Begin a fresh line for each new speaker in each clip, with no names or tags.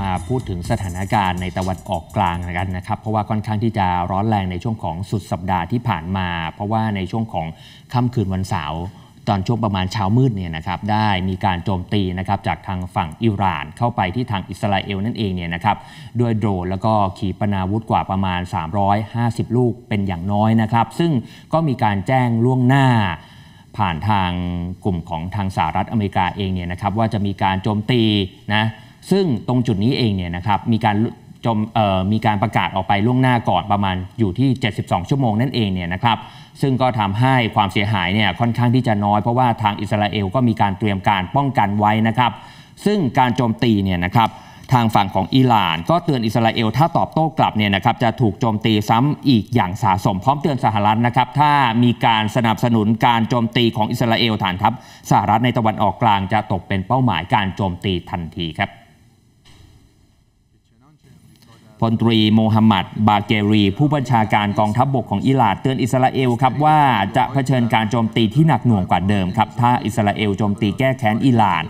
มาพูดถึงสถานการณ์ในตะวันออกกลางกันนะครับ เพราะว่าค่อนข้างที่จะร้อนแรงในช่วงของสุดสัปดาห์ที่ผ่านมา เพราะว่าในช่วงของค่ำคืนวันเสาร์ตอนช่วงประมาณเช้ามืดเนี่ยนะครับ ได้มีการโจมตีนะครับจากทางฝั่งอิหร่านเข้าไปที่ทางอิสราเอลนั่นเองเนี่ยนะครับ ด้วยโดรนแล้วก็ขีปนาวุธกว่าประมาณ 350 ลูกเป็นอย่างน้อยนะครับ ซึ่งก็มีการแจ้งล่วงหน้าผ่านทางกลุ่มของทางสหรัฐอเมริกาเองเนี่ยนะครับ ว่าจะมีการโจมตีนะซึ่งตรงจุดนี้เองเนี่ยนะครับมีการจมมีการประกาศออกไปล่วงหน้าก่อนประมาณอยู่ที่ 72 ชั่วโมงนั่นเองเนี่ยนะครับซึ่งก็ทำให้ความเสียหายเนี่ยค่อนข้างที่จะน้อยเพราะว่าทางอิสราเอลก็มีการเตรียมการป้องกันไว้นะครับ ซึ่งการโจมตีเนี่ยนะครับทางฝั่งของอิหร่านก็เตือนอิสราเอล ถ้าตอบโต้กลับเนี่ยนะครับ จะถูกโจมตีซ้ำอีกอย่างสาสม พร้อมเตือนสหรัฐนะครับ ถ้ามีการสนับสนุนการโจมตีของอิสราเอลฐานทัพสหรัฐในตะวันออกกลางจะตกเป็นเป้าหมายการโจมตีทันทีครับพลตรีโมฮัมหมัดบาเกรี ผู้บัญชาการกองทัพบบก ของอิหร่านเตือนอิสราเอลครับว่าจะเผชิญการโจมตีที่หนักหน่วงกว่าเดิมครับถ้าอิสราเอลโจมตีแก้แค้นอิหร่าน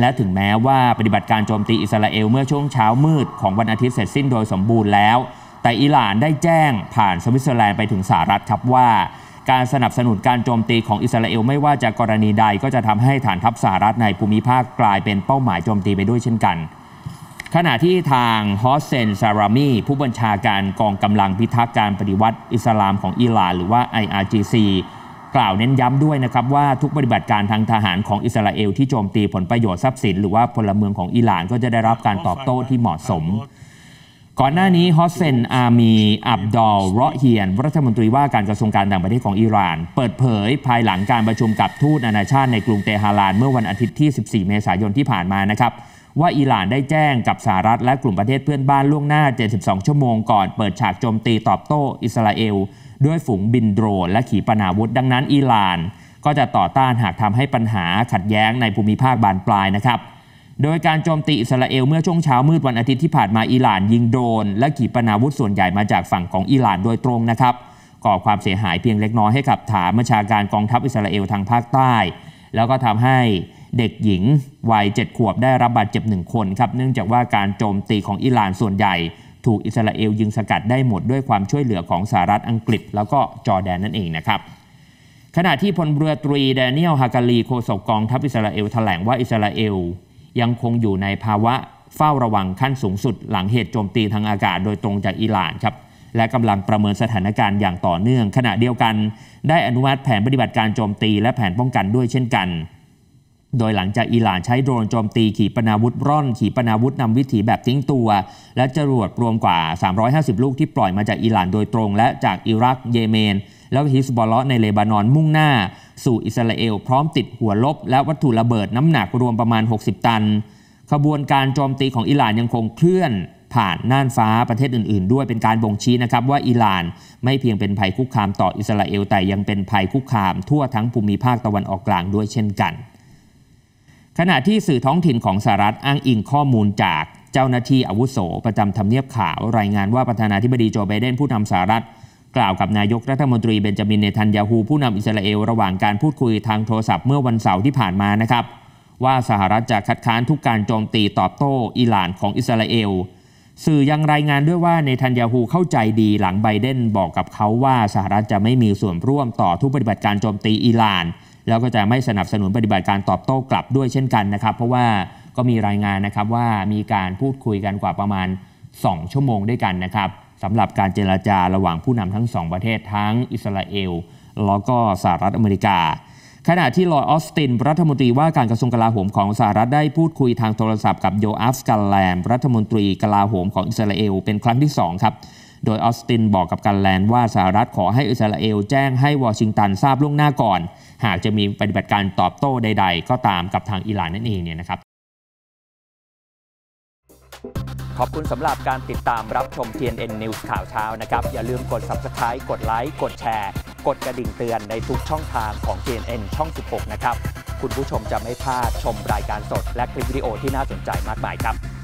และถึงแม้ว่าปฏิบัติการโจมตีอิสราเอล เมื่อช่วงเช้ามืดของวันอาทิตย์เสร็จสิ้นโดยสมบูรณ์แล้ว แต่อิหร่านได้แจ้งผ่านสวิตเซอร์แลนด์ไปถึงสหรัฐครับว่า การสนับสนุนการโจมตีของอิสราเอล ไม่ว่าจะกรณีใดก็จะทำให้ฐานทัพสหรัฐในภูมิภาคกลายเป็นเป้าหมายโจมตีไปด้วยเช่นกันขณะที่ทางฮอสเซนซารามีผู้บัญชาการกองกำลังพิทักษ์การปฏิวัติอิสลามของอิหร่าน หรือว่า IRGC กล่าวเน้นย้ำด้วยนะครับว่าทุกปฏิบัติการทางทหารของอิสราเอลที่โจมตีผลประโยชน์ทรัพย์สินหรือว่าพลเมืองของอิหร่านก็จะได้รับการตอบโต้ที่เหมาะสม ก่อนหน้านี้ฮอสเซนอามี อับดอลเราะเฮียนรัฐมนตรีว่าการกระทรวงการต่างประเทศของอิหร่าน เปิดเผยภายหลังการประชุมกับทูตนานาชาติ ในกรุงเตหะรานเมื่อวันอาทิตย์ที่ 14 เมษายนที่ผ่านมานะครับว่าอิหร่านได้แจ้งกับสหรัฐและกลุ่มประเทศเพื่อนบ้านล่วงหน้า 72 ชั่วโมงก่อนเปิดฉากโจมตีตอบโต้ อิสราเอล ด้วยฝูงบินโดรนและขีปนาวุธดังนั้น อิหร่าน ก็จะต่อต้านหากทำให้ปัญหาขัดแย้งในภูมิภาคบานปลายนะครับ โดยการโจมตีอิสราเอล เมื่อช่วงเช้ามืดวันอาทิตย์ที่ผ่านมาอิหร่านยิงโดรนและขีปนาวุธส่วนใหญ่มาจากฝั่งของอิหร่านโดยตรงนะครับก่อความเสียหายเพียงเล็กน้อยให้กับฐานปัะชาการกองทัพอิสราเอลทางภาคใต้ แล้วก็ทำให้เด็กหญิงวัย7ขวบได้รับบาดเจ็บ1คนครับเนื่องจากว่าการโจมตีของอิหร่านส่วนใหญ่ ถูกอิสราเอลยิงสกัดได้หมดด้วยความช่วยเหลือของสหรัฐอังกฤษ แล้วก็จอร์แดนนั่นเองนะครับขณะที่พลเรือตรีแดเนียลฮากาลีโฆษกกองทัพอิสราเอล แถลงว่าอิสราเอล ยังคงอยู่ในภาวะ เฝ้าระวังขั้นสูงสุด หลังเหตุโจมตีทางอากาศโดยตรงจากอิหร่านครับและกำลังประเมินสถานการณ์อย่างต่อเนื่อง ขณะเดียวกันได้อนุมัติแผนปฏิบัติการโจมตีและแผนป้องกันด้วยเช่นกันโดยหลังจากอิหร่านใช้โดรนโจมตีขีปนาวุธร่อน ขีปนาวุธนำวิถีแบบทิ้งตัว และจรวดรวมกว่า 350 ลูกที่ปล่อยมาจากอิหร่านโดยตรงและจากอิรักเยเมน แล้วฮิสบอลลในเลบานอนมุ่งหน้า สู่อิสราเอลพร้อมติดหัวลบและวัตถุระเบิดน้ำหนักรวมประมาณ 60 ตันขบวนการโจมตีของอิหร่านยังคงเคลื่อน ผ่านน่านฟ้าประเทศอื่นๆ ด้วยเป็นการบ่งชี้นะครับว่าอิหร่านไม่เพียงเป็นภัยคุกคามต่ออิสราเอล แต่ยังเป็นภัยคุกคามทั่วทั้งภูมิภาคตะวันออกกลาง ด้วยเช่นกันขณะที่สื่อท้องถิ่นของสหรัฐอ้างอิงข้อมูลจากเจ้าหน้าที่อาวุโสประจำทำเนียบขาวรายงานว่าประธานาธิบดีโจไบเดนผู้นำสหรัฐ กล่าวกับนายกรัฐมนตรีเบนจามินเนทันยาฮูผู้นำอิสราเอลระหว่างการพูดคุยทางโทรศัพท์เมื่อวันเสาร์ที่ผ่านมานะครับว่าสหรัฐจะคัดค้านทุกการโจมตีตอบโต้ อิหร่านของอิสราเอลสื่อยังรายงานด้วยว่าเนทันยาฮูเข้าใจดีหลังไบเดนบอกกับเขาว่าสหรัฐจะไม่มีส่วนร่วมต่อทุกปฏิบัติการโจมตีอิหร่านแล้วก็จะไม่สนับสนุนปฏิบัติการตอบโต้กลับด้วยเช่นกันนะครับ เพราะว่าก็มีรายงานนะครับว่ามีการพูดคุยกันกว่าประมาณ 2 ชั่วโมงด้วยกันนะครับสำหรับการเจราจาระหว่างผู้นำทั้งสองประเทศทั้งอิสราเอล แล้วก็สหรัฐอเมริกา ขณะที่ลอยออสตินรัฐมนตรีว่าการกระทรวงกลาโหมของสหรัฐได้พูดคุยทางโทรศัพท์กับโยอาฟสกาแลมรัฐมนตรีกลาโหมของอิสราเอล เป็นครั้งที่2ครับโดยออสตินบอกกับกันแลนว่าสหรัฐขอให้อิสราเอลแจ้งให้วอชิงตันทราบล่วงหน้าก่อน หากจะมีปฏิบัติการตอบโต้ใดๆ ก็ตามกับทางอิหร่านนั่นเองเนี่ยนะครับ ขอบคุณสำหรับการติดตามรับชม TNN News ข่าวเช้านะครับ อย่าลืมกด Subscribe กดไลค์กดแชร์ กดกระดิ่งเตือนในทุกช่องทางของ TNN ช่อง 16 นะครับ คุณผู้ชมจะไม่พลาดชมรายการสดและคลิปวิดีโอที่น่าสนใจมากมายครับ